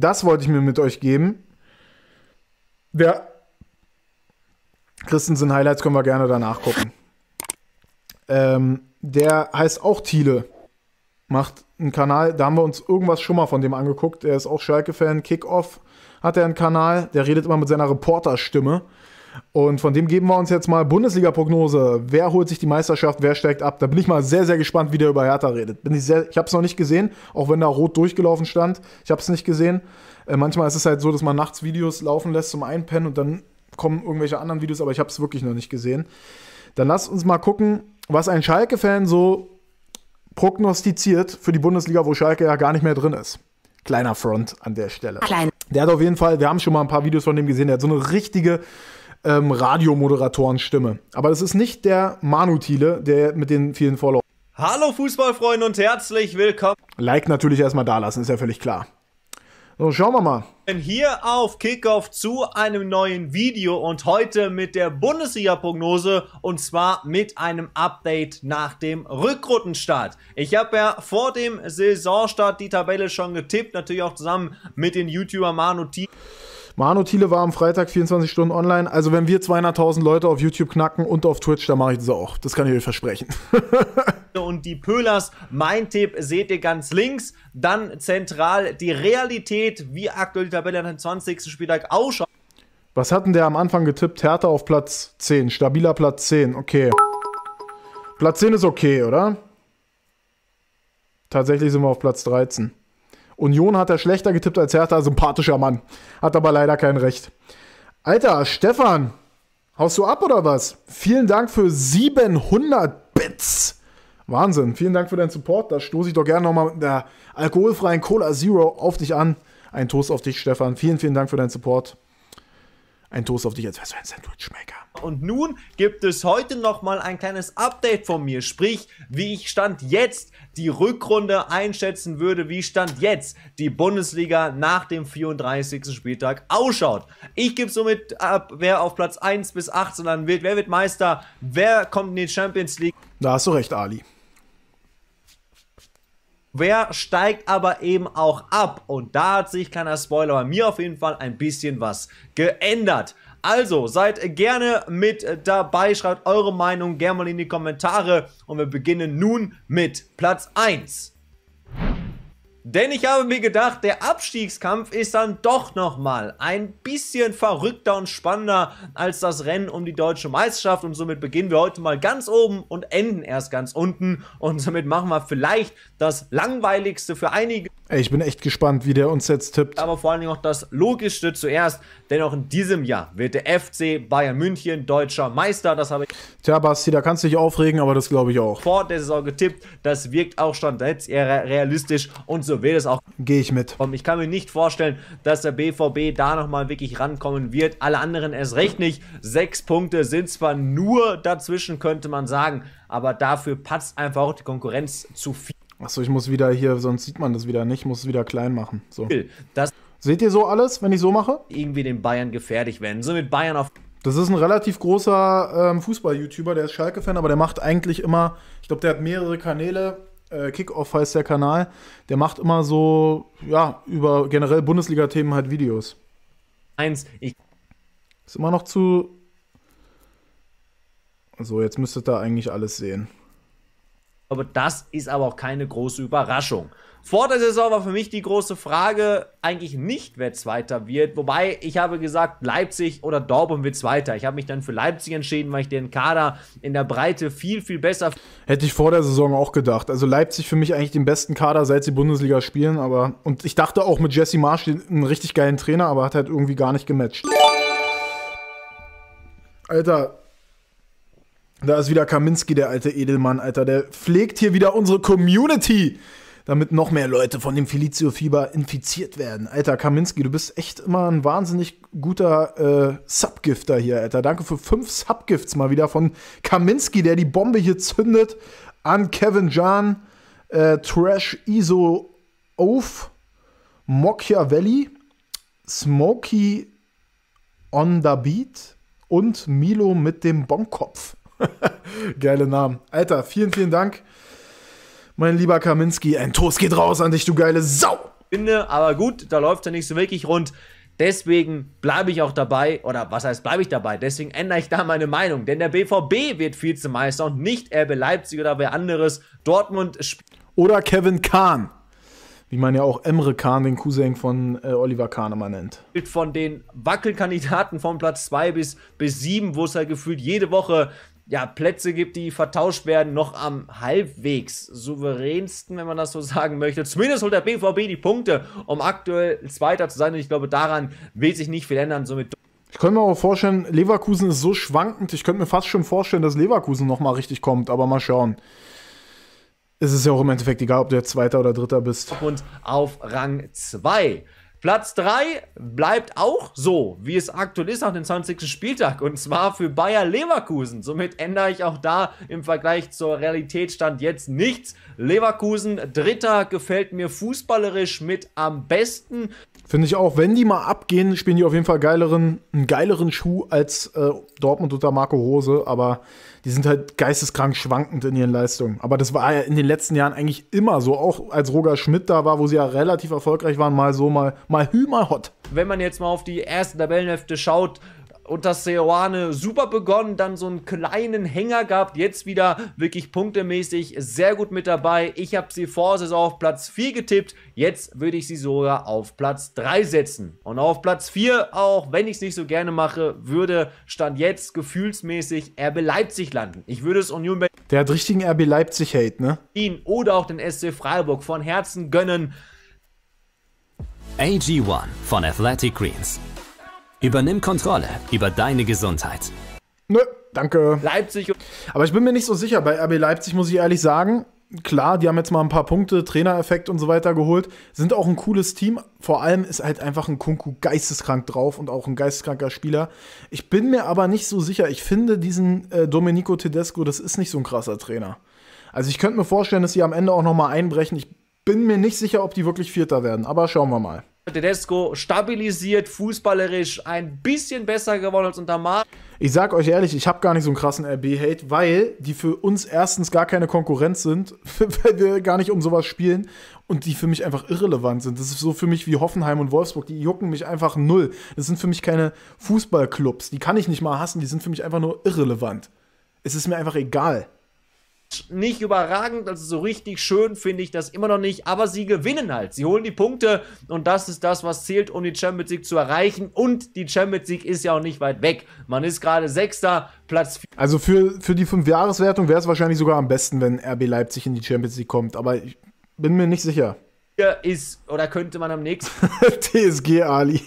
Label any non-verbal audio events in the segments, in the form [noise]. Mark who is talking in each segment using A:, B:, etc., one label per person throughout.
A: Das wollte ich mir mit euch geben. Wer Christensen Highlights können wir gerne danach gucken. Ähm, der heißt auch Thiele. Macht einen Kanal, da haben wir uns irgendwas schon mal von dem angeguckt. Er ist auch Schalke-Fan. Kickoff hat er einen Kanal, der redet immer mit seiner Reporterstimme. Und von dem geben wir uns jetzt mal Bundesliga-Prognose. Wer holt sich die Meisterschaft, wer steigt ab? Da bin ich mal sehr, sehr gespannt, wie der über Hertha redet. Bin ich ich habe es noch nicht gesehen, auch wenn da rot durchgelaufen stand. Ich habe es nicht gesehen. Äh, manchmal ist es halt so, dass man nachts Videos laufen lässt zum Einpennen und dann kommen irgendwelche anderen Videos, aber ich habe es wirklich noch nicht gesehen. Dann lasst uns mal gucken, was ein Schalke-Fan so prognostiziert für die Bundesliga, wo Schalke ja gar nicht mehr drin ist. Kleiner Front an der Stelle. Klein. Der hat auf jeden Fall, wir haben schon mal ein paar Videos von dem gesehen, der hat so eine richtige ähm, Radiomoderatorenstimme. Aber das ist nicht der Manu Thiele, der mit den vielen Followern. Hallo Fußballfreunde und herzlich willkommen. Like natürlich erstmal dalassen, ist ja völlig klar. So, schauen wir mal.
B: Hier auf Kickoff zu einem neuen Video und heute mit der Bundesliga-Prognose und zwar mit einem Update nach dem Rückrundenstart. Ich habe ja vor dem Saisonstart die Tabelle schon getippt, natürlich auch zusammen mit den YouTuber Manu Thiele.
A: Manu Thiele war am Freitag 24 Stunden online. Also wenn wir 200.000 Leute auf YouTube knacken und auf Twitch, dann mache ich das auch. Das kann ich euch versprechen.
B: [laughs] und die Pölers, mein Tipp, seht ihr ganz links. Dann zentral die Realität, wie aktuell die Tabelle an dem 20.
A: Spieltag ausschaut. Was hat denn der am Anfang getippt? Hertha auf Platz 10, stabiler Platz 10, okay. Platz 10 ist okay, oder? Tatsächlich sind wir auf Platz 13. Union hat er schlechter getippt als Hertha, sympathischer Mann. Hat aber leider kein Recht. Alter, Stefan, haust du ab oder was? Vielen Dank für 700 Bits. Wahnsinn, vielen Dank für deinen Support. Da stoße ich doch gerne nochmal mit der alkoholfreien Cola Zero auf dich an. Ein Toast auf dich, Stefan. Vielen, vielen Dank für deinen Support. Ein Toast auf dich als ein Sandwichmaker.
B: Und nun gibt es heute nochmal ein kleines Update von mir, sprich, wie ich Stand jetzt die Rückrunde einschätzen würde, wie Stand jetzt die Bundesliga nach dem 34. Spieltag ausschaut. Ich gebe somit ab, wer auf Platz 1 bis 18 dann wird, wer wird Meister, wer kommt in die Champions League. Da hast du recht, Ali. Wer steigt aber eben auch ab? Und da hat sich, kleiner Spoiler, bei mir auf jeden Fall ein bisschen was geändert. Also, seid gerne mit dabei, schreibt eure Meinung gerne mal in die Kommentare und wir beginnen nun mit Platz 1. Denn ich habe mir gedacht, der Abstiegskampf ist dann doch nochmal ein bisschen verrückter und spannender als das Rennen um die deutsche Meisterschaft. Und somit beginnen wir heute mal ganz oben und enden erst ganz unten. Und somit machen wir vielleicht das langweiligste für einige Ey,
A: Ich bin echt gespannt, wie der uns jetzt tippt.
B: Aber vor allen Dingen auch das Logischste zuerst, denn auch in diesem Jahr wird der FC Bayern München deutscher Meister. Das habe ich. Tja,
A: Basti, da kannst du dich aufregen, aber das glaube ich auch.
B: Vor der Saison getippt, das wirkt auch schon jetzt eher realistisch und so wird es auch. Gehe ich mit. Ich kann mir nicht vorstellen, dass der BVB da nochmal wirklich rankommen wird. Alle anderen erst recht nicht. Sechs Punkte sind zwar nur dazwischen, könnte man sagen, aber dafür patzt einfach auch die Konkurrenz zu viel.
A: Achso, ich muss wieder hier, sonst sieht man das wieder nicht, muss es wieder klein machen. So. Das Seht ihr so alles, wenn ich so mache?
B: Irgendwie den Bayern gefährlich werden. So mit Bayern auf.
A: Das ist ein relativ großer ähm, Fußball-YouTuber, der ist Schalke-Fan, aber der macht eigentlich immer, ich glaube, der hat mehrere Kanäle. Äh, Kickoff heißt der Kanal. Der macht immer so, ja, über generell Bundesliga-Themen halt Videos. Eins, ich. Ist immer noch zu. So, also, jetzt müsstet ihr eigentlich alles sehen
B: glaube, das ist aber auch keine große Überraschung. Vor der Saison war für mich die große Frage eigentlich nicht, wer Zweiter wird. Wobei ich habe gesagt, Leipzig oder Dortmund wird Zweiter. Ich habe mich dann für Leipzig entschieden, weil ich den Kader in der Breite viel, viel besser.
A: Hätte ich vor der Saison auch gedacht. Also Leipzig für mich eigentlich den besten Kader, seit sie Bundesliga spielen. Aber und ich dachte auch mit Jesse Marsch einen richtig geilen Trainer, aber hat halt irgendwie gar nicht gematcht. Alter, da ist wieder Kaminski, der alte Edelmann, Alter. Der pflegt hier wieder unsere Community, damit noch mehr Leute von dem Felicio-Fieber infiziert werden. Alter, Kaminski, du bist echt immer ein wahnsinnig guter äh, Subgifter hier, Alter. Danke für fünf Subgifts mal wieder von Kaminski, der die Bombe hier zündet an Kevin John, äh, Trash Iso Oaf, Machiavelli, Smokey on the Beat und Milo mit dem Bombkopf. [laughs] Geile Namen. Alter, vielen, vielen Dank. Mein lieber Kaminski, ein Toast geht raus an dich, du geile Sau.
B: Finde, aber gut, da läuft ja nicht so wirklich rund. Deswegen bleibe ich auch dabei, oder was heißt bleibe ich dabei? Deswegen ändere ich da meine Meinung, denn der BVB wird Vizemeister und nicht RB Leipzig oder wer anderes. Dortmund
A: Oder Kevin Kahn, wie man ja auch Emre Kahn, den Cousin von äh, Oliver Kahn immer nennt.
B: Von den Wackelkandidaten von Platz 2 bis, bis 7, wo es halt gefühlt jede Woche ja, Plätze gibt, die vertauscht werden, noch am halbwegs souveränsten, wenn man das so [laughs] sagen möchte. Zumindest holt der BVB die Punkte, um aktuell Zweiter zu sein. Und ich glaube, daran will sich nicht viel ändern. Somit
A: ich könnte mir auch vorstellen, Leverkusen ist so schwankend, ich könnte mir fast schon vorstellen, dass Leverkusen nochmal richtig kommt, aber mal schauen. Es ist ja auch im Endeffekt egal, ob du jetzt Zweiter oder Dritter bist. Und
B: auf Rang 2. Platz 3 bleibt auch so, wie es aktuell ist nach dem 20. Spieltag und zwar für Bayer Leverkusen. Somit ändere ich auch da im Vergleich zur Realität stand jetzt nichts. Leverkusen, dritter, gefällt mir fußballerisch mit am besten.
A: Finde ich auch, wenn die mal abgehen, spielen die auf jeden Fall geileren, einen geileren Schuh als äh, Dortmund unter Marco Rose, aber die sind halt geisteskrank schwankend in ihren Leistungen. Aber das war ja in den letzten Jahren eigentlich immer so, auch als Roger Schmidt da war, wo sie ja relativ erfolgreich waren, mal so, mal, mal hü, mal hot.
B: Wenn man jetzt mal auf die ersten Tabellenhefte schaut, und das Seoane super begonnen, dann so einen kleinen Hänger gehabt, jetzt wieder wirklich punktemäßig sehr gut mit dabei. Ich habe sie vor Saison auf Platz 4 getippt, jetzt würde ich sie sogar auf Platz 3 setzen. Und auf Platz 4, auch wenn ich es nicht so gerne mache, würde Stand jetzt gefühlsmäßig RB Leipzig landen. Ich würde es Union Berlin...
A: Der hat richtigen RB Leipzig-Hate, ne? Ihn oder
B: auch den SC Freiburg von Herzen gönnen.
A: AG1 von Athletic Greens
B: Übernimm Kontrolle über deine Gesundheit.
A: Nö, danke. Leipzig. Aber ich bin mir nicht so sicher. Bei RB Leipzig muss ich ehrlich sagen, klar, die haben jetzt mal ein paar Punkte, Trainereffekt und so weiter geholt, sind auch ein cooles Team. Vor allem ist halt einfach ein Kunku geisteskrank drauf und auch ein geisteskranker Spieler. Ich bin mir aber nicht so sicher. Ich finde diesen äh, Domenico Tedesco, das ist nicht so ein krasser Trainer. Also ich könnte mir vorstellen, dass sie am Ende auch noch mal einbrechen. Ich bin mir nicht sicher, ob die wirklich Vierter werden, aber schauen wir mal.
B: Tedesco stabilisiert, fußballerisch ein bisschen besser geworden als unter Mar.
A: Ich sag euch ehrlich, ich habe gar nicht so einen krassen RB-Hate, weil die für uns erstens gar keine Konkurrenz sind, [laughs] weil wir gar nicht um sowas spielen und die für mich einfach irrelevant sind. Das ist so für mich wie Hoffenheim und Wolfsburg, die jucken mich einfach null. Das sind für mich keine Fußballclubs, die kann ich nicht mal hassen, die sind für mich einfach nur irrelevant. Es ist mir einfach egal
B: nicht überragend, also so richtig schön finde ich das immer noch nicht, aber sie gewinnen halt. Sie holen die Punkte und das ist das, was zählt, um die Champions League zu erreichen. Und die Champions League ist ja auch nicht weit weg. Man ist gerade Sechster, Platz 4.
A: Also für, für die Fünf-Jahres-Wertung wäre es wahrscheinlich sogar am besten, wenn RB Leipzig in die Champions League kommt, aber ich bin mir nicht sicher.
B: Hier Ist oder könnte man am nächsten [laughs]
A: TSG Ali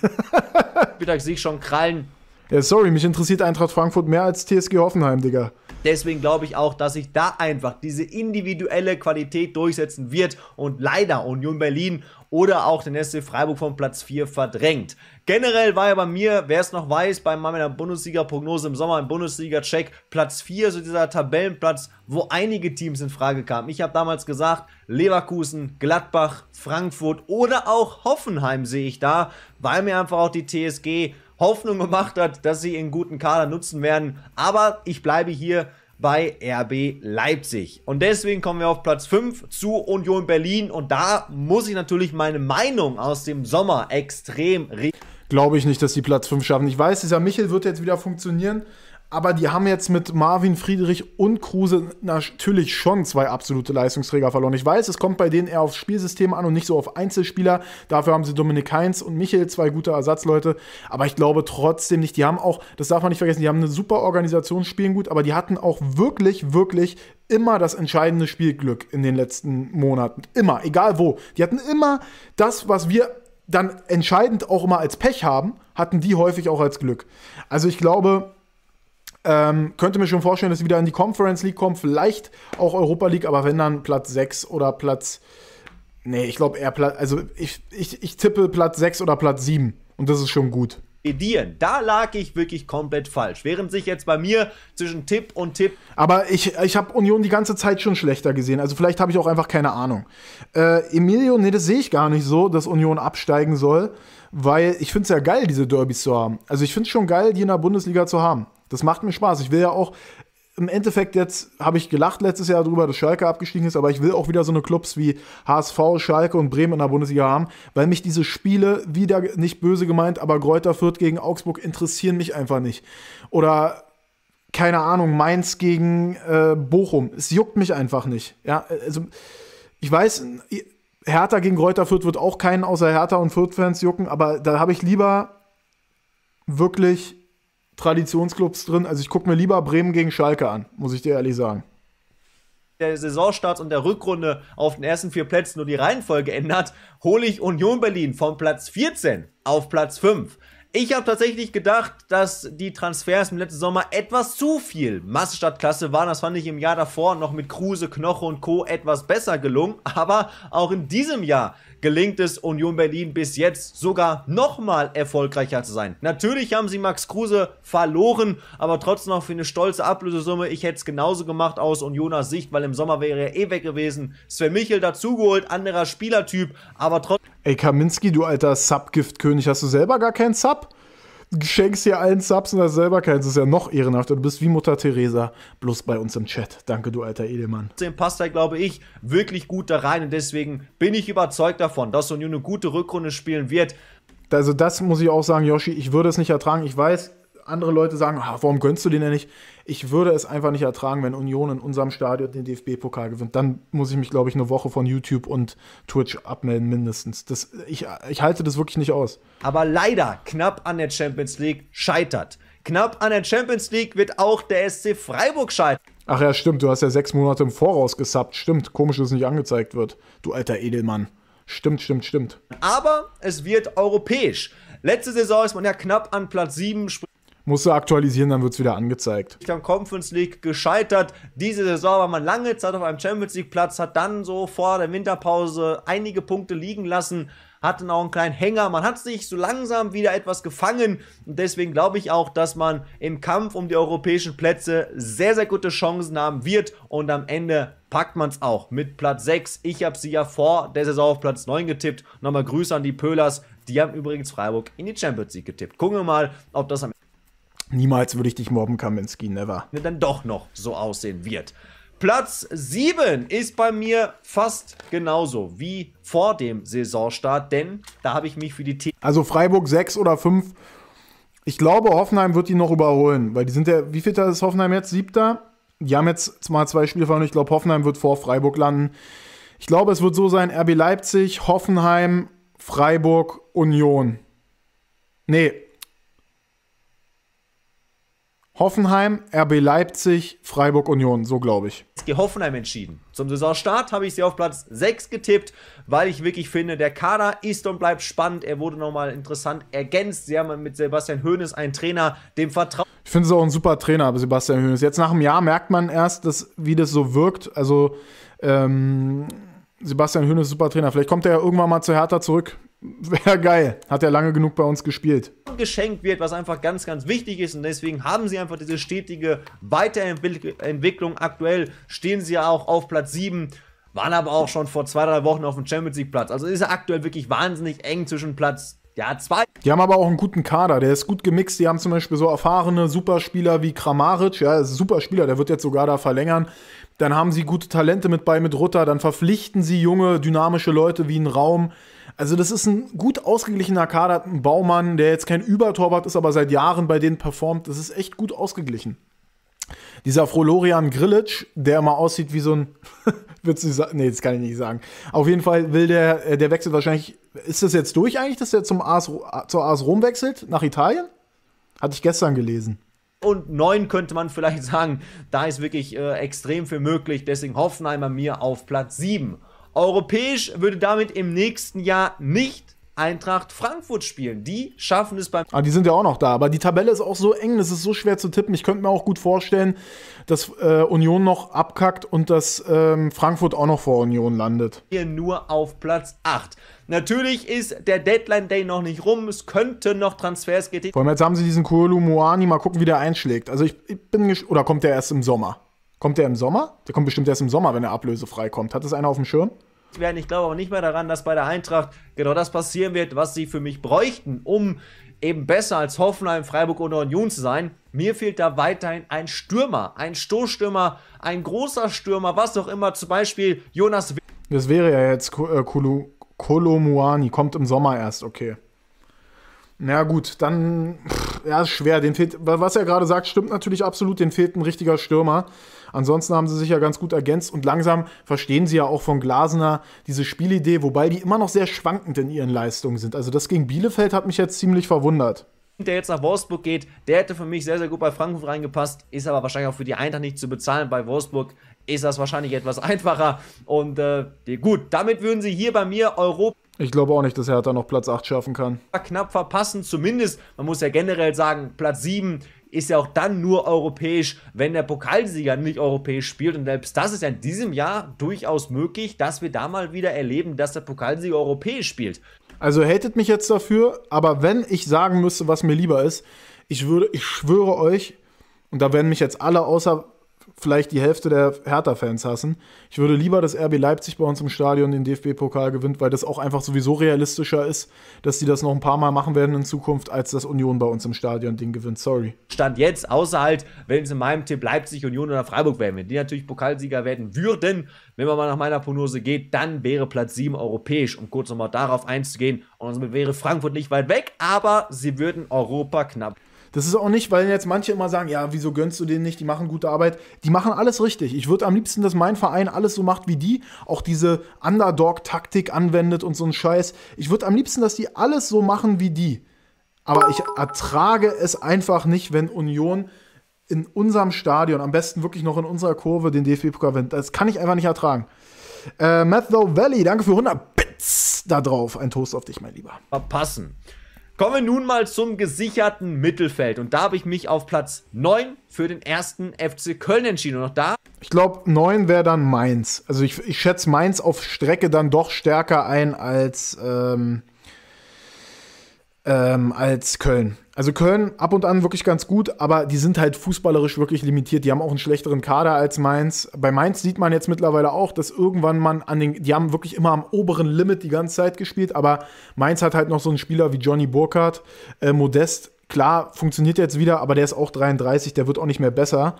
B: Mittag sich schon krallen.
A: Ja, sorry, mich interessiert Eintracht Frankfurt mehr als TSG Hoffenheim, Digga.
B: Deswegen glaube ich auch, dass sich da einfach diese individuelle Qualität durchsetzen wird und leider Union Berlin oder auch den SC Freiburg vom Platz 4 verdrängt. Generell war ja bei mir, wer es noch weiß, bei meiner Bundesliga-Prognose im Sommer im Bundesliga-Check Platz 4, so dieser Tabellenplatz, wo einige Teams in Frage kamen. Ich habe damals gesagt, Leverkusen, Gladbach, Frankfurt oder auch Hoffenheim sehe ich da, weil mir einfach auch die TSG Hoffnung gemacht hat, dass sie in guten Kader nutzen werden. Aber ich bleibe hier bei RB Leipzig. Und deswegen kommen wir auf Platz 5 zu Union Berlin. Und da
A: muss ich natürlich meine Meinung aus dem Sommer extrem. Glaube ich nicht, dass sie Platz 5 schaffen. Ich weiß, dieser Michel wird jetzt wieder funktionieren. Aber die haben jetzt mit Marvin Friedrich und Kruse natürlich schon zwei absolute Leistungsträger verloren. Ich weiß, es kommt bei denen eher aufs Spielsystem an und nicht so auf Einzelspieler. Dafür haben sie Dominik Heinz und Michael zwei gute Ersatzleute. Aber ich glaube trotzdem nicht, die haben auch, das darf man nicht vergessen, die haben eine super Organisation, spielen gut, aber die hatten auch wirklich, wirklich immer das entscheidende Spielglück in den letzten Monaten. Immer, egal wo. Die hatten immer das, was wir dann entscheidend auch immer als Pech haben, hatten die häufig auch als Glück. Also ich glaube, ähm, könnte mir schon vorstellen, dass sie wieder in die Conference League kommen, vielleicht auch Europa League, aber wenn dann Platz 6 oder Platz. Nee, ich glaube eher Platz. Also ich, ich, ich tippe Platz 6 oder Platz 7 und das ist schon gut. Edieren. Da lag ich wirklich komplett falsch. Während sich jetzt bei mir zwischen Tipp und Tipp. Aber ich, ich habe Union die ganze Zeit schon schlechter gesehen. Also vielleicht habe ich auch einfach keine Ahnung. Äh, Emilio, nee, das sehe ich gar nicht so, dass Union absteigen soll weil ich finde es ja geil, diese Derbys zu haben. Also ich finde es schon geil, die in der Bundesliga zu haben. Das macht mir Spaß. Ich will ja auch im Endeffekt jetzt habe ich gelacht letztes Jahr darüber, dass Schalke abgestiegen ist, aber ich will auch wieder so eine Clubs wie HSV, Schalke und Bremen in der Bundesliga haben, weil mich diese Spiele wieder nicht böse gemeint, aber Greuther Fürth gegen Augsburg interessieren mich einfach nicht. Oder keine Ahnung, Mainz gegen äh, Bochum. Es juckt mich einfach nicht. Ja, also ich weiß, Hertha gegen Kräuter Fürth wird auch keinen außer Hertha und Fürth-Fans jucken, aber da habe ich lieber wirklich Traditionsclubs drin. Also ich gucke mir lieber Bremen gegen Schalke an, muss ich dir ehrlich sagen.
B: Der Saisonstart und der Rückrunde auf den ersten vier Plätzen nur die Reihenfolge ändert, hole ich Union Berlin von Platz 14 auf Platz 5. Ich habe tatsächlich gedacht, dass die Transfers im letzten Sommer etwas zu viel Masse statt Klasse waren. Das fand ich im Jahr davor noch mit Kruse, Knoche und Co. etwas besser gelungen. Aber auch in diesem Jahr gelingt es Union Berlin bis jetzt sogar nochmal erfolgreicher zu sein. Natürlich haben sie Max Kruse verloren, aber trotzdem noch für eine stolze Ablösesumme. Ich hätte es genauso gemacht aus Unioners Sicht, weil im Sommer wäre er eh weg gewesen. Sven Michel dazugeholt, anderer
A: Spielertyp, aber trotzdem Ey, Kaminski, du alter Sub-Giftkönig, hast du selber gar keinen Sub? schenkst dir allen Subs und hast selber keinen. Das ist ja noch ehrenhafter. Du bist wie Mutter Teresa, bloß bei uns im Chat. Danke, du alter Edelmann.
B: Den passt er, glaube ich, wirklich gut da rein. Und deswegen bin ich
A: überzeugt davon, dass Sonju eine gute Rückrunde spielen wird. Also, das muss ich auch sagen, Yoshi. Ich würde es nicht ertragen. Ich weiß, andere Leute sagen, ah, warum gönnst du den denn nicht? Ich würde es einfach nicht ertragen, wenn Union in unserem Stadion den DFB-Pokal gewinnt. Dann muss ich mich, glaube ich, eine Woche von YouTube und Twitch abmelden, mindestens. Das, ich, ich halte das wirklich nicht aus.
B: Aber leider knapp an der
A: Champions League scheitert. Knapp an der Champions League wird auch der SC Freiburg scheitern. Ach ja, stimmt, du hast ja sechs Monate im Voraus gesappt. Stimmt, komisch, dass es nicht angezeigt wird. Du alter Edelmann. Stimmt, stimmt, stimmt.
B: Aber es
A: wird europäisch. Letzte Saison ist man ja knapp an Platz 7, Musst du aktualisieren, dann wird es wieder angezeigt. Ich glaube, Conference League gescheitert.
B: Diese Saison war man lange Zeit auf einem Champions League Platz, hat dann so vor der Winterpause einige Punkte liegen lassen, hat dann auch einen kleinen Hänger. Man hat sich so langsam wieder etwas gefangen. Und deswegen glaube ich auch, dass man im Kampf um die europäischen Plätze sehr, sehr gute Chancen haben wird. Und am Ende packt man es auch mit Platz 6. Ich habe sie ja vor der Saison auf Platz 9 getippt. Nochmal Grüße an die Pölers. Die haben übrigens Freiburg in die Champions League getippt. Gucken wir mal, ob das am Ende.
A: Niemals würde ich dich mobben, Kaminski, never.
B: Wenn Dann doch noch so aussehen wird. Platz 7 ist bei mir fast genauso wie vor dem Saisonstart, denn da habe ich mich für die T
A: Also Freiburg 6 oder 5. Ich glaube, Hoffenheim wird die noch überholen, weil die sind ja, wie viel ist Hoffenheim jetzt? Siebter? Die haben jetzt mal zwei Spiele verloren. Ich glaube, Hoffenheim wird vor Freiburg landen. Ich glaube, es wird so sein: RB Leipzig, Hoffenheim, Freiburg, Union. Nee, Hoffenheim, RB Leipzig, Freiburg Union, so glaube ich.
B: Ich Hoffenheim entschieden. Zum Saisonstart habe ich sie auf Platz 6 getippt, weil ich wirklich finde, der Kader ist und bleibt spannend. Er wurde nochmal interessant ergänzt. Sie haben mit Sebastian
A: Hoeneß einen Trainer, dem Vertrauen. Ich finde es auch ein super Trainer, Sebastian Hoeneß. Jetzt nach einem Jahr merkt man erst, dass, wie das so wirkt. Also ähm, Sebastian Hoeneß, super Trainer. Vielleicht kommt er ja irgendwann mal zu Hertha zurück. Wäre geil. Hat er lange genug bei uns gespielt.
B: Geschenkt wird, was einfach ganz, ganz wichtig ist. Und deswegen haben sie einfach diese stetige Weiterentwicklung. Aktuell stehen sie ja auch auf Platz 7 waren aber auch schon vor zwei, drei Wochen auf dem Champions League Platz. Also ist er aktuell wirklich wahnsinnig eng zwischen Platz ja, zwei.
A: Die haben aber auch einen guten Kader, der ist gut gemixt. Die haben zum Beispiel so erfahrene Superspieler wie Kramaric, ja, ist ein Superspieler, der wird jetzt sogar da verlängern. Dann haben sie gute Talente mit bei mit Rutter, dann verpflichten sie junge, dynamische Leute wie einen Raum. Also das ist ein gut ausgeglichener Kader, ein Baumann, der jetzt kein Übertorwart ist, aber seit Jahren bei denen performt. Das ist echt gut ausgeglichen. Dieser Frolorian Grillitsch, der immer aussieht wie so ein, [laughs] Würdest du sagen, nee, das kann ich nicht sagen. Auf jeden Fall will der, äh, der wechselt wahrscheinlich, ist das jetzt durch eigentlich, dass der zum AS, zur AS Rom wechselt, nach Italien? Hatte ich gestern gelesen.
B: Und neun könnte man vielleicht sagen, da ist wirklich äh, extrem viel möglich. Deswegen Hoffenheimer mir auf Platz sieben. Europäisch würde damit im nächsten Jahr nicht Eintracht Frankfurt spielen. Die schaffen es beim. Ah, die sind ja auch
A: noch da, aber die Tabelle ist auch so eng, das ist so schwer zu tippen. Ich könnte mir auch gut vorstellen, dass äh, Union noch abkackt und dass ähm, Frankfurt auch noch vor Union landet.
B: Hier nur auf Platz 8. Natürlich ist der Deadline Day noch nicht rum. Es könnte noch Transfers getätigt. Vor allem
A: jetzt haben sie diesen Kuolu Moani. Mal gucken, wie der einschlägt. Also ich, ich bin oder kommt der erst im Sommer? Kommt der im Sommer? Der kommt bestimmt erst im Sommer, wenn er ablösefrei kommt. Hat das einer auf dem Schirm?
B: Ich glaube auch nicht mehr daran, dass bei der Eintracht genau das passieren wird, was sie für mich bräuchten, um eben besser als Hoffenheim, Freiburg oder Union zu sein. Mir fehlt da weiterhin ein Stürmer, ein Stoßstürmer, ein großer Stürmer, was auch immer. Zum Beispiel Jonas.
A: Das wäre ja jetzt äh, Kolomuani, kommt im Sommer erst, okay. Na gut, dann, pff, ja, schwer. Den fehlt, was er gerade sagt, stimmt natürlich absolut. Den fehlt ein richtiger Stürmer. Ansonsten haben sie sich ja ganz gut ergänzt und langsam verstehen sie ja auch von Glasner diese Spielidee, wobei die immer noch sehr schwankend in ihren Leistungen sind. Also das gegen Bielefeld hat mich jetzt ziemlich verwundert
B: der jetzt nach Wolfsburg geht, der hätte für mich sehr, sehr gut bei Frankfurt reingepasst, ist aber wahrscheinlich auch für die Eintracht nicht zu bezahlen. Bei Wolfsburg ist das wahrscheinlich etwas [laughs] einfacher. Und äh, gut, damit würden sie hier bei mir
A: Europa. Ich glaube auch nicht, dass Hertha noch Platz 8 schaffen kann.
B: Knapp verpassen, zumindest, man muss ja generell sagen, Platz 7 ist ja auch dann nur europäisch, wenn der Pokalsieger nicht europäisch spielt. Und selbst das ist ja in diesem Jahr durchaus möglich, dass wir da mal wieder erleben, dass der Pokalsieger
A: europäisch spielt. Also hatet mich jetzt dafür, aber wenn ich sagen müsste, was mir lieber ist, ich würde, ich schwöre euch, und da werden mich jetzt alle außer vielleicht die Hälfte der Hertha-Fans hassen. Ich würde lieber, dass RB Leipzig bei uns im Stadion den DFB-Pokal gewinnt, weil das auch einfach sowieso realistischer ist, dass die das noch ein paar Mal machen werden in Zukunft, als dass Union bei uns im Stadion den gewinnt. Sorry.
B: Stand jetzt, außer halt, wenn es in meinem Tipp Leipzig, Union oder Freiburg wären, wenn die natürlich Pokalsieger werden würden, wenn man mal nach meiner Prognose geht, dann wäre Platz 7 europäisch, um kurz nochmal darauf einzugehen. Und somit wäre Frankfurt nicht weit weg, aber sie würden Europa
A: knapp. Das ist auch nicht, weil jetzt manche immer sagen, ja, wieso gönnst du denen nicht, die machen gute Arbeit. Die machen alles richtig. Ich würde am liebsten, dass mein Verein alles so macht wie die, auch diese Underdog-Taktik anwendet und so einen Scheiß. Ich würde am liebsten, dass die alles so machen wie die. Aber ich ertrage es einfach nicht, wenn Union in unserem Stadion, am besten wirklich noch in unserer Kurve, den DFB-Pokal gewinnt. Das kann ich einfach nicht ertragen. Äh, Matthew Valley, danke für 100 Bits da drauf. Ein Toast auf dich, mein Lieber.
B: Verpassen.
A: Kommen wir nun mal zum gesicherten
B: Mittelfeld. Und da habe ich mich auf Platz 9 für den ersten FC Köln entschieden. Und auch da.
A: Ich glaube, 9 wäre dann Mainz. Also ich, ich schätze Mainz auf Strecke dann doch stärker ein als, ähm, ähm, als Köln. Also Köln ab und an wirklich ganz gut, aber die sind halt fußballerisch wirklich limitiert. Die haben auch einen schlechteren Kader als Mainz. Bei Mainz sieht man jetzt mittlerweile auch, dass irgendwann man an den, die haben wirklich immer am oberen Limit die ganze Zeit gespielt, aber Mainz hat halt noch so einen Spieler wie Johnny Burkhardt, äh, Modest. Klar, funktioniert jetzt wieder, aber der ist auch 33, der wird auch nicht mehr besser.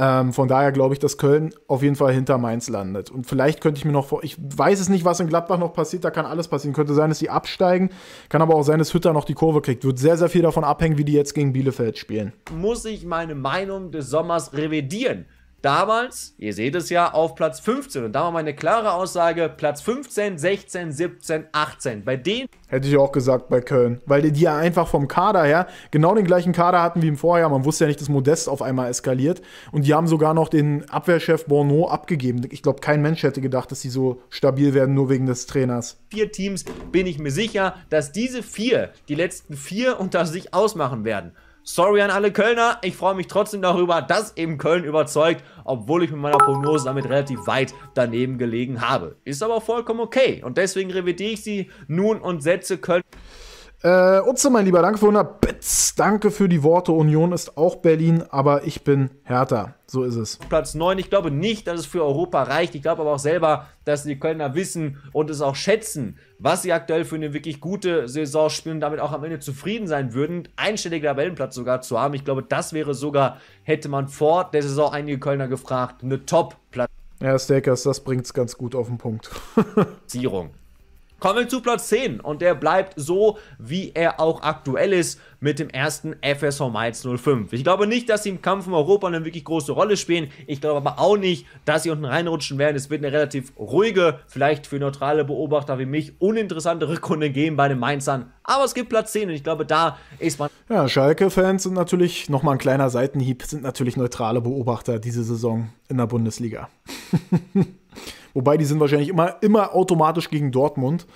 A: Ähm, von daher glaube ich, dass Köln auf jeden Fall hinter Mainz landet. Und vielleicht könnte ich mir noch vor. Ich weiß es nicht, was in Gladbach noch passiert, da kann alles passieren. Könnte sein, dass sie absteigen, kann aber auch sein, dass Hütter noch die Kurve kriegt. Wird sehr, sehr viel davon abhängen, wie die jetzt gegen Bielefeld spielen.
B: Muss ich meine Meinung des Sommers revidieren? Damals, ihr seht es ja, auf Platz 15. Und da war meine klare Aussage, Platz 15, 16, 17, 18. Bei denen...
A: Hätte ich auch gesagt bei Köln. Weil die ja einfach vom Kader her genau den gleichen Kader hatten wie im Vorjahr. Man wusste ja nicht, dass Modest auf einmal eskaliert. Und die haben sogar noch den Abwehrchef Borneau abgegeben. Ich glaube, kein Mensch hätte gedacht, dass sie so stabil werden, nur wegen des Trainers.
B: Vier Teams bin ich mir sicher, dass diese vier die letzten vier [laughs] unter sich ausmachen werden. Sorry an alle Kölner. Ich freue mich trotzdem darüber, dass eben Köln überzeugt, obwohl ich mit meiner Prognose damit relativ weit daneben gelegen habe. Ist aber vollkommen okay. Und deswegen revidiere ich sie nun und setze Köln...
A: Äh, Utze, mein Lieber, danke für 100 Bits. Danke für die Worte. Union ist auch Berlin, aber ich bin härter. So ist es.
B: Platz 9. Ich glaube nicht, dass es für Europa reicht. Ich glaube aber auch selber, dass die Kölner wissen und es auch schätzen, was sie aktuell für eine wirklich gute Saison spielen und damit auch am Ende zufrieden sein würden, einstelliger Tabellenplatz sogar zu haben. Ich glaube, das wäre sogar, hätte man vor der Saison einige Kölner gefragt, eine
A: Top-Platz. Ja, Stakers, das bringt es ganz gut auf den Punkt.
B: [laughs] Zierung. Kommen wir zu Platz 10 und der bleibt so, wie er auch aktuell ist, mit dem ersten FSV Mainz 05. Ich glaube nicht, dass sie im Kampf um Europa eine wirklich große Rolle spielen. Ich glaube aber auch nicht, dass sie unten reinrutschen werden. Es wird eine relativ ruhige, vielleicht für neutrale Beobachter wie mich, uninteressante Rückrunde geben bei den Mainzern. Aber es gibt Platz 10 und ich glaube, da ist man.
A: Ja, Schalke-Fans sind natürlich, nochmal ein kleiner Seitenhieb, sind natürlich neutrale Beobachter diese Saison in der Bundesliga. [laughs] Wobei die sind wahrscheinlich immer, immer automatisch gegen Dortmund.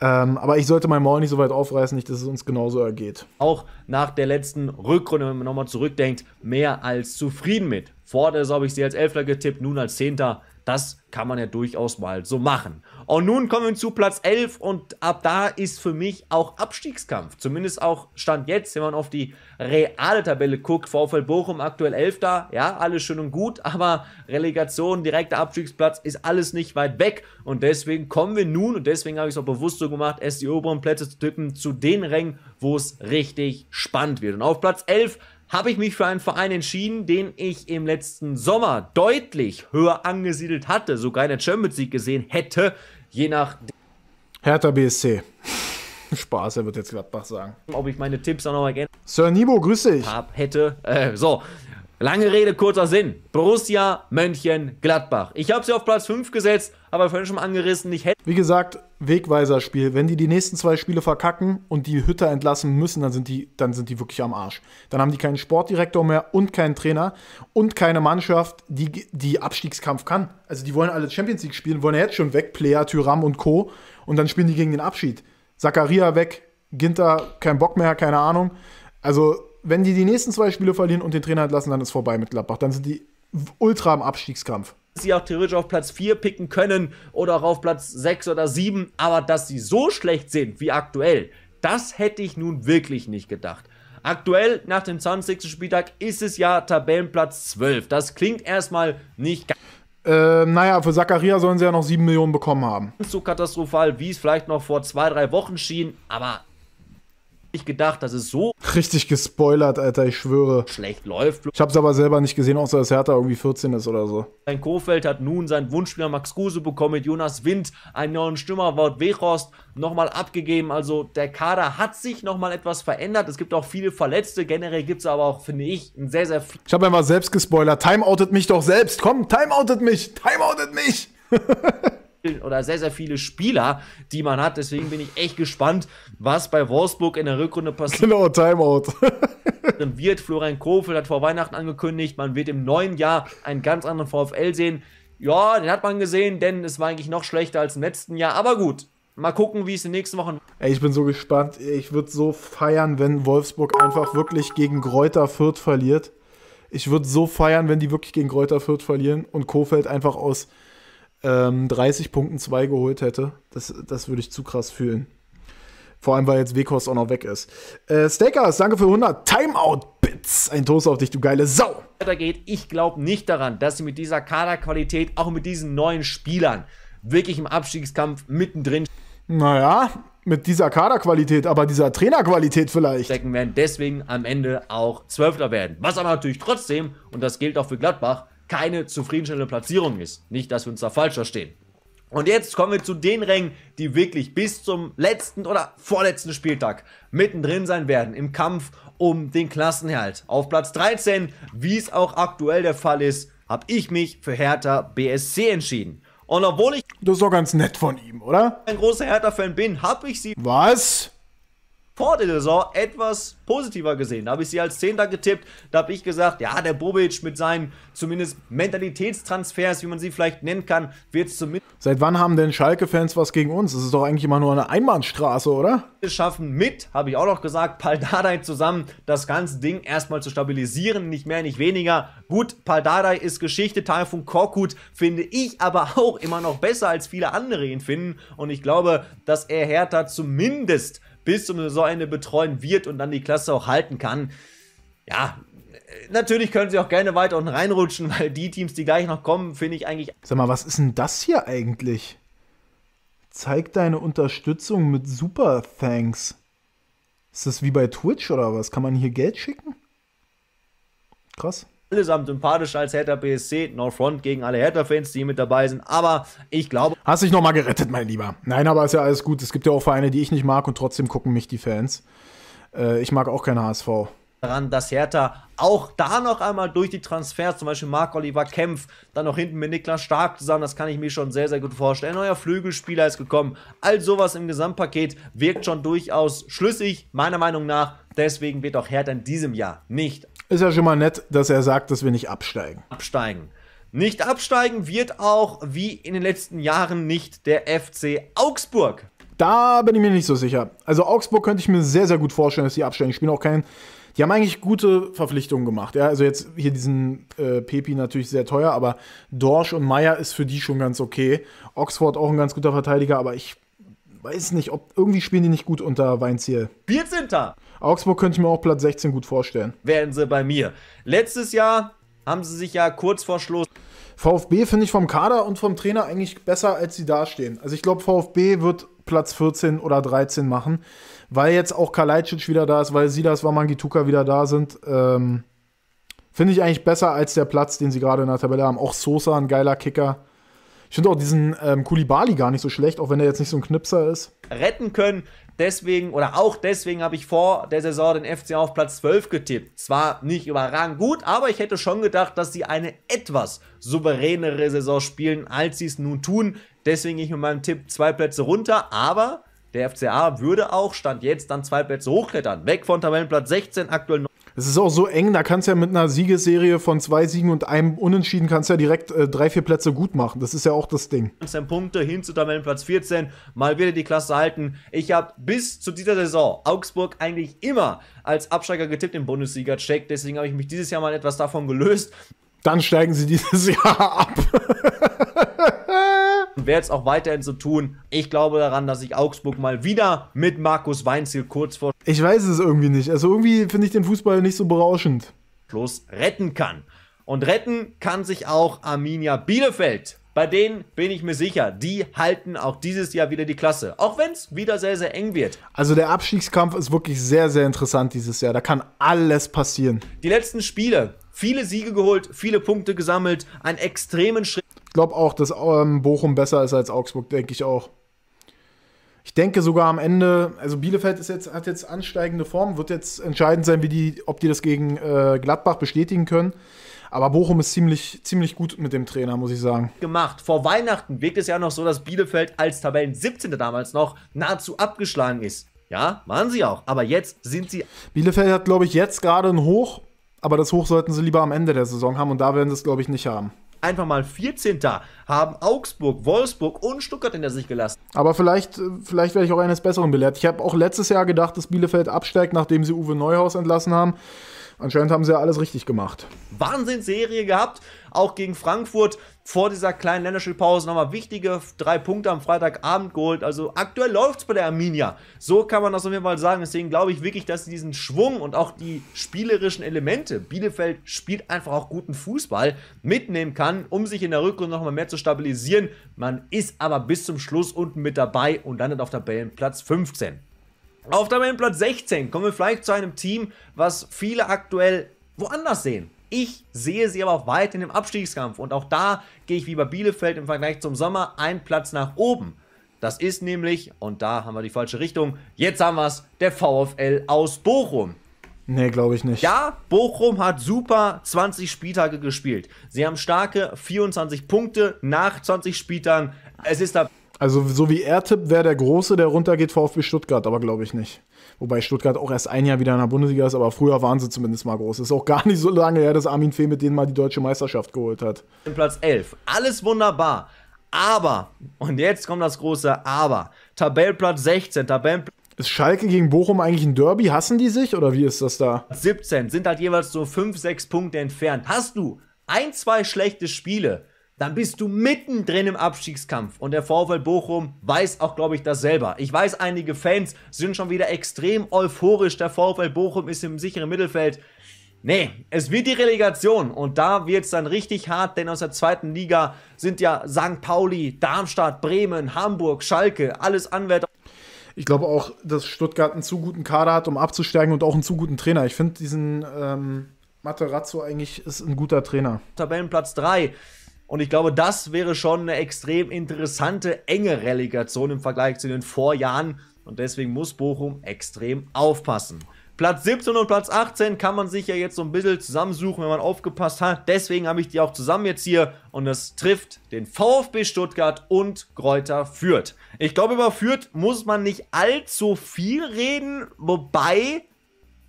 A: Ähm, aber ich sollte mein Maul nicht so weit aufreißen, nicht, dass es uns genauso ergeht.
B: Auch nach der letzten Rückrunde, wenn man nochmal zurückdenkt, mehr als zufrieden mit. Vor der Saison habe ich sie als Elfter getippt, nun als Zehnter. Das kann man ja durchaus mal so machen. Und nun kommen wir zu Platz 11 und ab da ist für mich auch Abstiegskampf. Zumindest auch Stand jetzt, wenn man auf die reale Tabelle guckt. VfL Bochum aktuell 11 Ja, alles schön und gut, aber Relegation, direkter Abstiegsplatz ist alles nicht weit weg. Und deswegen kommen wir nun, und deswegen habe ich es auch bewusst so gemacht, erst die oberen Plätze zu tippen zu den Rängen, wo es richtig spannend wird. Und auf Platz 11 habe ich mich für einen Verein entschieden, den ich im letzten Sommer deutlich höher angesiedelt hatte, sogar in der Champions League gesehen hätte, je nach.
A: Hertha BSC.
B: [laughs] Spaß, er wird jetzt Gladbach sagen. Ob ich meine Tipps auch nochmal gerne. Sir Nibo, grüße ich. Hab, hätte. Äh, so, Lange Rede, kurzer Sinn. Borussia
A: Mönchengladbach. Ich habe sie auf Platz 5 gesetzt, aber vorhin schon angerissen, ich hätte. Wie gesagt, Wegweiserspiel. Wenn die die nächsten zwei Spiele verkacken und die Hütter entlassen müssen, dann sind die, dann sind die wirklich am Arsch. Dann haben die keinen Sportdirektor mehr und keinen Trainer und keine Mannschaft, die, die Abstiegskampf kann. Also die wollen alle Champions League spielen, wollen ja jetzt schon weg, Player, Tyram und Co. Und dann spielen die gegen den Abschied. Zakaria weg, Ginter kein Bock mehr, keine Ahnung. Also wenn die die nächsten zwei Spiele verlieren und den Trainer entlassen, dann ist vorbei mit Gladbach. Dann sind die ultra im Abstiegskampf.
B: Sie auch theoretisch auf Platz 4 picken können oder auch auf Platz 6 oder 7, aber dass sie so schlecht sind wie aktuell, das hätte ich nun wirklich nicht gedacht. Aktuell nach dem 20. Spieltag ist es ja Tabellenplatz 12. Das klingt erstmal nicht
A: ganz. Äh, naja, für Zacharia sollen sie ja noch 7 Millionen bekommen haben.
B: So katastrophal, wie es vielleicht noch vor zwei, drei Wochen schien, aber nicht gedacht, dass es so.
A: Richtig gespoilert, Alter, ich schwöre. Schlecht läuft. Ich hab's aber selber nicht gesehen, außer dass Hertha irgendwie 14 ist oder so.
B: Sein Kofeld hat nun seinen Wunschspieler Max Kruse bekommen mit Jonas Wind, einen neuen Stürmer, Wout Weghorst, nochmal abgegeben. Also der Kader hat sich nochmal etwas verändert. Es gibt auch viele Verletzte. Generell gibt's aber auch, finde ich, ein sehr, sehr.
A: Ich habe einfach selbst gespoilert. Timeoutet mich doch selbst. Komm, timeoutet mich. Timeoutet mich.
B: [laughs] oder sehr, sehr viele Spieler, die man hat. Deswegen bin ich echt gespannt, was bei Wolfsburg in der Rückrunde passiert.
A: Genau, Timeout.
B: [laughs] Dann wird Florian Kofeld hat vor Weihnachten angekündigt, man wird im neuen Jahr einen ganz anderen VfL sehen. Ja, den hat man gesehen, denn es war eigentlich noch schlechter als im letzten Jahr. Aber gut, mal gucken, wie es in den nächsten Wochen.
A: Ey, ich bin so gespannt. Ich würde so feiern, wenn Wolfsburg einfach wirklich gegen Kräuter Fürth verliert. Ich würde so feiern, wenn die wirklich gegen Kräuter Fürth verlieren und Kofeld einfach aus ähm, 30 Punkten 2 geholt hätte. Das, das würde ich zu krass fühlen. Vor allem, weil jetzt Wekos auch noch weg ist. Äh, Stakers, danke für 100. Timeout-Bits. Ein Toast auf dich, du geile Sau.
B: Ich glaube nicht daran, dass sie mit dieser Kaderqualität, auch mit diesen neuen Spielern, wirklich im Abstiegskampf mittendrin.
A: Naja, mit dieser Kaderqualität, aber dieser Trainerqualität vielleicht. Stecken werden deswegen
B: am Ende auch Zwölfter werden. Was aber natürlich trotzdem, und das gilt auch für Gladbach, keine zufriedenstellende Platzierung ist. Nicht, dass wir uns da falsch verstehen. Und jetzt kommen wir zu den Rängen, die wirklich bis zum letzten oder vorletzten Spieltag mittendrin sein werden im Kampf um den Klassenhalt. Auf Platz 13, wie es auch aktuell der Fall ist, habe ich mich für Hertha BSC entschieden. Und obwohl ich... Das ist doch ganz nett von ihm, oder? ...ein großer Hertha-Fan bin, habe ich sie... Was? vor der Saison etwas positiver gesehen. Da habe ich sie als Zehnter getippt. Da habe ich gesagt, ja, der Bobic mit seinen zumindest Mentalitätstransfers, wie man sie vielleicht nennen kann, wird es zumindest.
A: Seit wann haben denn Schalke-Fans was gegen uns? Das ist doch eigentlich immer nur eine Einbahnstraße, oder?
B: Schaffen mit, habe ich auch noch gesagt, Paldadei zusammen, das ganze Ding erstmal zu stabilisieren, nicht mehr, nicht weniger. Gut, Paldadei ist Geschichte, Teil von Korkut finde ich aber auch immer noch besser, als viele andere ihn finden. Und ich glaube, dass er Hertha zumindest bis zum Saisonende betreuen wird und dann die Klasse auch halten kann. Ja, natürlich können sie auch gerne weiter unten reinrutschen, [laughs] weil die Teams, die gleich noch kommen,
A: finde ich eigentlich. Sag mal, was ist denn das hier eigentlich? Zeig deine Unterstützung mit Super Thanks. Ist das wie bei Twitch oder was? Kann man hier Geld schicken?
B: Krass allesamt sympathischer als Hertha BSC. No front gegen alle Hertha-Fans, die mit dabei sind. Aber ich glaube. Hast
A: dich nochmal gerettet, mein Lieber. Nein, aber ist ja alles gut. Es gibt ja auch Vereine, die ich nicht mag und trotzdem gucken mich die Fans. Äh, ich mag auch keine HSV
B: daran, dass Hertha auch da noch einmal durch die Transfers, zum Beispiel Marc-Oliver Kempf, dann noch hinten mit Niklas Stark zusammen, das kann ich mir schon sehr, sehr gut vorstellen. Ein neuer Flügelspieler ist gekommen. All sowas im Gesamtpaket wirkt schon durchaus schlüssig, meiner Meinung nach. Deswegen wird auch Hertha in diesem Jahr nicht ist ja schon mal nett, dass
A: er sagt, dass wir nicht
B: absteigen. Absteigen. Nicht absteigen wird auch wie in den letzten Jahren nicht der FC Augsburg.
A: Da bin ich mir nicht so sicher. Also Augsburg könnte ich mir sehr, sehr gut vorstellen, dass die absteigen. Ich spielen auch keinen. Die haben eigentlich gute Verpflichtungen gemacht. Ja, also jetzt hier diesen äh, Pepi natürlich sehr teuer, aber Dorsch und Meier ist für die schon ganz okay. Oxford auch ein ganz guter Verteidiger, aber ich weiß nicht, ob irgendwie spielen die nicht gut unter Weinziel. 14. Augsburg könnte ich mir auch Platz 16 gut vorstellen. Wären sie bei mir. Letztes Jahr haben sie sich ja kurz vor Schluss. VfB finde ich vom Kader und vom Trainer eigentlich besser, als sie dastehen. Also ich glaube, VfB wird Platz 14 oder 13 machen, weil jetzt auch Kalajdzic wieder da ist, weil Silas Wamangituka wieder da sind. Ähm, finde ich eigentlich besser als der Platz, den sie gerade in der Tabelle haben. Auch Sosa, ein geiler Kicker. Ich finde auch diesen ähm, Kulibali gar nicht so schlecht, auch wenn er jetzt nicht so ein Knipser ist.
B: Retten können deswegen oder auch deswegen habe ich vor der Saison den FC auf Platz 12 getippt. Zwar nicht überragend gut, aber ich hätte schon gedacht, dass sie eine etwas souveränere Saison spielen, als sie es nun tun. Deswegen gehe ich mit meinem Tipp zwei Plätze runter, aber der FCA würde auch Stand jetzt dann zwei Plätze hochklettern. Weg von Tabellenplatz 16, aktuell
A: es ist auch so eng, da kannst du ja mit einer Siegesserie von zwei Siegen und einem Unentschieden kannst ja direkt äh, drei, vier Plätze gut machen. Das ist ja auch das Ding.
B: 15 Punkte hin zu Tabellenplatz 14, mal wieder die Klasse halten. Ich habe bis zu dieser Saison Augsburg eigentlich immer als Absteiger getippt im Bundesliga-Check. Deswegen habe ich mich dieses Jahr mal etwas davon gelöst. Dann steigen sie dieses [laughs] Jahr ab. [laughs] und werde es auch weiterhin so tun. Ich glaube daran, dass ich Augsburg mal wieder mit Markus Weinziel kurz vor.
A: Ich weiß es irgendwie nicht. Also irgendwie finde ich den Fußball
B: nicht so berauschend. Schluss retten kann. Und retten kann sich auch Arminia Bielefeld. Bei denen bin ich mir sicher, die halten auch dieses Jahr wieder die Klasse. Auch wenn es wieder sehr, sehr eng wird.
A: Also der Abstiegskampf ist wirklich sehr, sehr interessant dieses Jahr. Da kann alles passieren. Die letzten Spiele viele Siege geholt, viele Punkte gesammelt, einen extremen Schritt. Ich glaube auch, dass ähm, Bochum besser ist als Augsburg, denke ich auch. Ich denke sogar am Ende, also Bielefeld ist jetzt, hat jetzt ansteigende Form, wird jetzt entscheidend sein, wie die, ob die das gegen äh, Gladbach bestätigen können. Aber Bochum ist ziemlich, ziemlich gut mit dem Trainer, muss ich sagen.
B: Gemacht. Vor Weihnachten wirkt es ja noch so, dass Bielefeld als Tabellen 17. damals noch nahezu abgeschlagen ist. Ja, waren sie auch. Aber jetzt sind sie.
A: Bielefeld hat, glaube ich, jetzt gerade ein Hoch aber das Hoch sollten sie lieber am Ende der Saison haben und da werden sie es, glaube ich, nicht haben. Einfach mal
B: 14. haben Augsburg, Wolfsburg und Stuttgart in der Sicht gelassen.
A: Aber vielleicht, äh, vielleicht werde ich auch eines Besseren belehrt. Ich habe auch letztes Jahr gedacht, dass Bielefeld absteigt, nachdem sie Uwe Neuhaus entlassen haben. Anscheinend haben sie ja alles richtig gemacht.
B: Wahnsinnsserie gehabt, auch gegen Frankfurt vor dieser kleinen Länderspielpause nochmal wichtige drei Punkte am Freitagabend geholt. Also aktuell läuft es bei der Arminia. So kann man das auf jeden Fall sagen. Deswegen glaube ich wirklich, dass sie diesen Schwung und auch die spielerischen Elemente, Bielefeld spielt einfach auch guten Fußball, mitnehmen kann, um sich in der Rückrunde nochmal mehr zu stabilisieren. Man ist aber bis zum Schluss unten mit dabei und landet auf Tabellenplatz 15. Auf der Mainplatz 16 kommen wir vielleicht zu einem Team, was viele aktuell woanders sehen. Ich sehe sie aber auch weit in dem Abstiegskampf und auch da gehe ich wie bei Bielefeld im Vergleich zum Sommer einen Platz nach oben. Das ist nämlich, und da haben wir die falsche Richtung, jetzt haben wir es, der VfL aus Bochum.
A: Nee, glaube ich nicht.
B: Ja, Bochum hat super 20 Spieltage gespielt. Sie haben starke 24 Punkte nach 20 Spieltagen. Es ist da
A: also so wie er tippt, wäre der Große, der runtergeht, VfB Stuttgart, aber glaube ich nicht. Wobei Stuttgart auch erst ein Jahr wieder in der Bundesliga ist, aber früher waren sie zumindest mal groß. Ist auch gar nicht so lange her, dass Armin Fee mit denen mal die deutsche Meisterschaft geholt hat.
B: Platz 11. Alles wunderbar. Aber, und jetzt kommt das große Aber. Tabellenplatz 16, Tabellenplatz.
A: Ist Schalke gegen Bochum eigentlich ein Derby? Hassen die sich oder wie ist das da?
B: 17 sind halt jeweils so 5, 6 Punkte entfernt. Hast du ein, zwei schlechte Spiele, dann bist du mittendrin im Abstiegskampf. Und der VfL Bochum weiß auch, glaube ich, das selber. Ich weiß, einige Fans sind schon wieder extrem euphorisch. Der VfL Bochum ist im sicheren Mittelfeld. Nee, es wird die Relegation und da wird es dann richtig hart, denn aus der zweiten Liga
A: sind ja St. Pauli, Darmstadt, Bremen, Hamburg, Schalke, alles Anwärter. Ich glaube auch, dass Stuttgart einen zu guten Kader hat, um abzusteigen und auch einen zu guten Trainer. Ich finde diesen ähm, Materazzo eigentlich ist ein guter Trainer.
B: Tabellenplatz 3 und ich glaube, das wäre schon eine extrem interessante, enge Relegation im Vergleich zu den Vorjahren. Und deswegen muss Bochum extrem aufpassen. Platz 17 und Platz 18 kann man sich ja jetzt so ein bisschen zusammensuchen, wenn man aufgepasst hat. Deswegen habe ich die auch zusammen jetzt hier und das trifft den VfB Stuttgart und Kräuter Fürth. Ich glaube, über Fürth muss man nicht allzu viel reden, wobei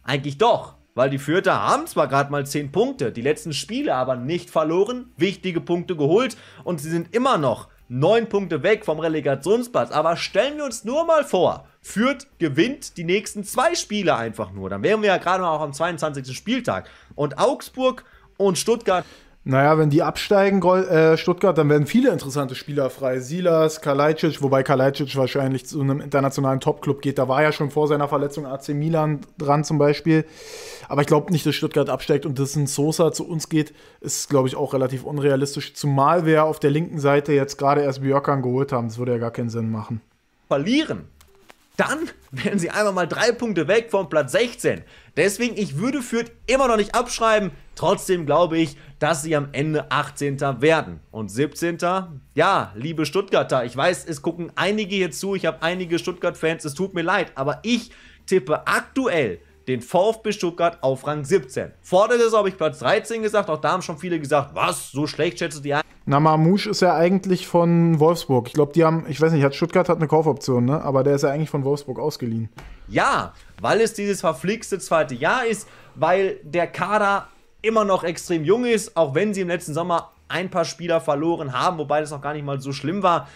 B: eigentlich doch. Weil die Fürther haben zwar gerade mal 10 Punkte, die letzten Spiele aber nicht verloren, wichtige Punkte geholt und sie sind immer noch 9 Punkte weg vom Relegationsplatz. Aber stellen wir uns nur mal vor, Fürth gewinnt die nächsten zwei Spiele einfach nur. Dann wären wir ja gerade mal auch am 22.
A: Spieltag. Und Augsburg und Stuttgart naja, wenn die absteigen, äh, Stuttgart, dann werden viele interessante Spieler frei. Silas, Kalajdzic, wobei Kalajdzic wahrscheinlich zu einem internationalen Topclub geht. Da war ja schon vor seiner Verletzung AC Milan dran zum Beispiel. Aber ich glaube nicht, dass Stuttgart absteigt und dass ein Sosa zu uns geht, ist, glaube ich, auch relativ unrealistisch. Zumal wir auf der linken Seite jetzt gerade erst Björkan geholt haben. Das würde ja gar keinen Sinn machen.
B: Verlieren dann wären sie einfach mal drei Punkte weg vom Platz 16. Deswegen, ich würde Fürth immer noch nicht abschreiben. Trotzdem glaube ich, dass sie am Ende 18. werden. Und 17. Ja, liebe Stuttgarter, ich weiß, es gucken einige hier zu. Ich habe einige Stuttgart-Fans, es tut mir leid. Aber ich tippe aktuell den VfB Stuttgart auf Rang 17. Vor der Saison habe ich Platz 13 gesagt, auch da haben schon viele gesagt, was, so schlecht schätzt die ein.
A: Na, Mamouche ist ja eigentlich von Wolfsburg. Ich glaube, die haben, ich weiß nicht, hat Stuttgart hat eine Kaufoption, ne? aber der ist ja eigentlich von Wolfsburg ausgeliehen.
B: Ja, weil es dieses verflixte zweite Jahr ist, weil der Kader immer noch extrem jung ist, auch wenn sie im letzten Sommer ein paar Spieler verloren haben, wobei das noch gar nicht mal so schlimm war.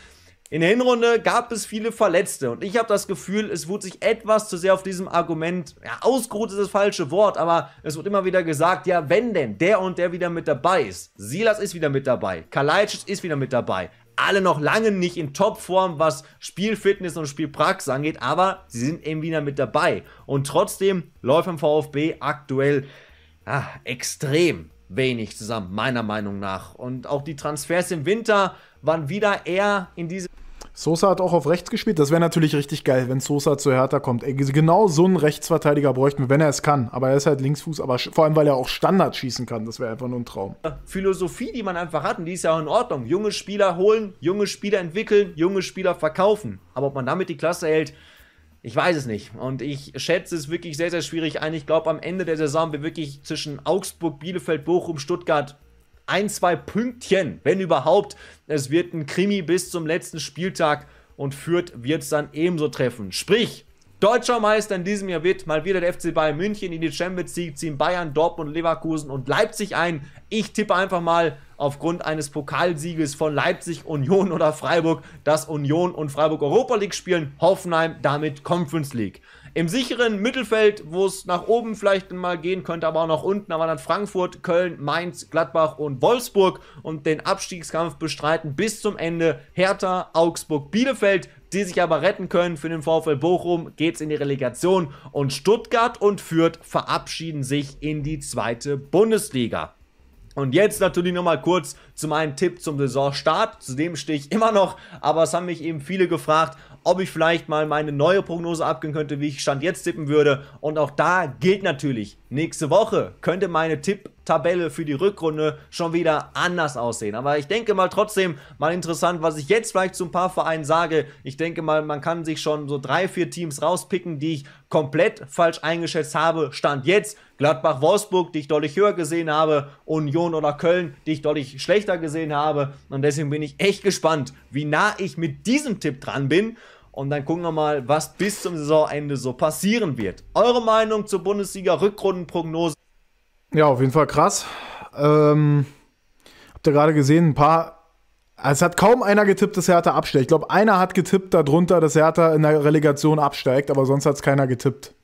B: In der Hinrunde gab es viele Verletzte und ich habe das Gefühl, es wurde sich etwas zu sehr auf diesem Argument, ja, ausgeruht ist das falsche Wort, aber es wird immer wieder gesagt, ja, wenn denn der und der wieder mit dabei ist. Silas ist wieder mit dabei, Kalajdzic ist wieder mit dabei. Alle noch lange nicht in Topform, was Spielfitness und Spielpraxis angeht, aber sie sind eben wieder mit dabei. Und trotzdem läuft im VfB aktuell ja, extrem wenig zusammen, meiner Meinung nach. Und auch die Transfers im Winter wann wieder er in diese.
A: Sosa hat auch auf rechts gespielt. Das wäre natürlich richtig geil, wenn Sosa zu Hertha kommt. Äh, genau so einen Rechtsverteidiger bräuchten wir, wenn er es kann. Aber er ist halt Linksfuß, aber vor allem, weil er auch Standard schießen kann. Das wäre einfach nur ein Traum.
B: Philosophie, die man einfach hat, und die ist ja auch in Ordnung. Junge Spieler holen, junge Spieler entwickeln, junge Spieler verkaufen. Aber ob man damit die Klasse hält, ich weiß es nicht. Und ich schätze es wirklich sehr, sehr schwierig ein. Ich glaube, am Ende der Saison wir wirklich zwischen Augsburg, Bielefeld, Bochum, Stuttgart ein, zwei Pünktchen, wenn überhaupt. Es wird ein Krimi bis zum letzten Spieltag und Fürth wird es dann ebenso treffen. Sprich, deutscher Meister in diesem Jahr wird mal wieder der FC Bayern München in die Champions League ziehen, Bayern, Dortmund, Leverkusen und Leipzig ein. Ich tippe einfach mal aufgrund eines Pokalsieges von Leipzig, Union oder Freiburg, dass Union und Freiburg Europa League spielen, Hoffenheim damit Conference League. Im sicheren Mittelfeld, wo es nach oben vielleicht mal gehen könnte, aber auch nach unten, aber dann Frankfurt, Köln, Mainz, Gladbach und Wolfsburg und den Abstiegskampf bestreiten bis zum Ende Hertha, Augsburg, Bielefeld, die sich aber retten können. Für den VfL Bochum geht es in die Relegation und Stuttgart und Fürth verabschieden sich in die zweite Bundesliga. Und jetzt natürlich nochmal kurz zu meinem Tipp zum Saisonstart. Zu dem stehe ich immer noch, aber es haben mich eben viele gefragt, ob ich vielleicht mal meine neue Prognose abgeben könnte, wie ich Stand jetzt tippen würde. Und auch da gilt natürlich, nächste Woche könnte meine Tipptabelle für die Rückrunde schon wieder anders aussehen. Aber ich denke mal trotzdem mal interessant, was ich jetzt vielleicht zu ein paar Vereinen sage. Ich denke mal, man kann sich schon so drei, vier Teams rauspicken, die ich komplett falsch eingeschätzt habe. Stand jetzt Gladbach-Wolfsburg, die ich deutlich höher gesehen habe, Union oder Köln, die ich deutlich schlechter gesehen habe. Und deswegen bin ich echt gespannt, wie nah ich mit diesem Tipp dran bin. Und dann gucken wir mal, was bis zum Saisonende so passieren wird. Eure Meinung zur Bundesliga-Rückrundenprognose?
A: Ja, auf jeden Fall krass. Ähm, habt ihr gerade gesehen, ein paar also es hat kaum einer getippt, dass Hertha absteigt. Ich glaube, einer hat getippt darunter, dass Hertha in der Relegation absteigt, aber sonst hat es keiner getippt.